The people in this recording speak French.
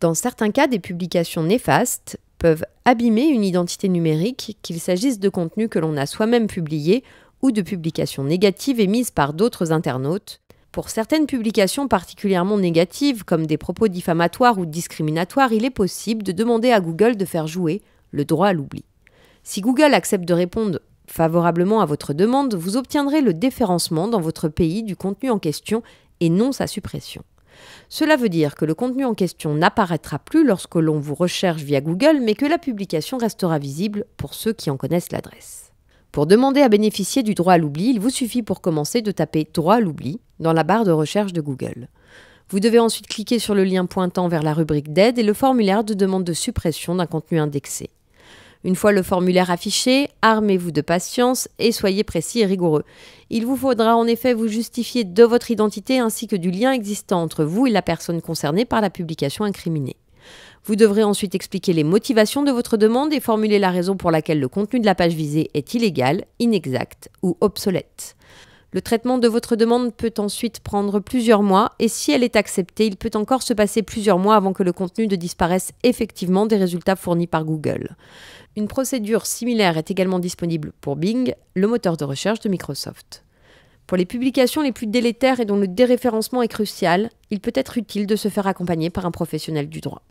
Dans certains cas, des publications néfastes peuvent abîmer une identité numérique, qu'il s'agisse de contenus que l'on a soi-même publiés ou de publications négatives émises par d'autres internautes. Pour certaines publications particulièrement négatives, comme des propos diffamatoires ou discriminatoires, il est possible de demander à Google de faire jouer le droit à l'oubli. Si Google accepte de répondre favorablement à votre demande, vous obtiendrez le déférencement dans votre pays du contenu en question et non sa suppression. Cela veut dire que le contenu en question n'apparaîtra plus lorsque l'on vous recherche via Google, mais que la publication restera visible pour ceux qui en connaissent l'adresse. Pour demander à bénéficier du droit à l'oubli, il vous suffit pour commencer de taper droit à l'oubli dans la barre de recherche de Google. Vous devez ensuite cliquer sur le lien pointant vers la rubrique d'aide et le formulaire de demande de suppression d'un contenu indexé. Une fois le formulaire affiché, armez-vous de patience et soyez précis et rigoureux. Il vous faudra en effet vous justifier de votre identité ainsi que du lien existant entre vous et la personne concernée par la publication incriminée. Vous devrez ensuite expliquer les motivations de votre demande et formuler la raison pour laquelle le contenu de la page visée est illégal, inexact ou obsolète. Le traitement de votre demande peut ensuite prendre plusieurs mois et si elle est acceptée, il peut encore se passer plusieurs mois avant que le contenu ne disparaisse effectivement des résultats fournis par Google. Une procédure similaire est également disponible pour Bing, le moteur de recherche de Microsoft. Pour les publications les plus délétères et dont le déréférencement est crucial, il peut être utile de se faire accompagner par un professionnel du droit.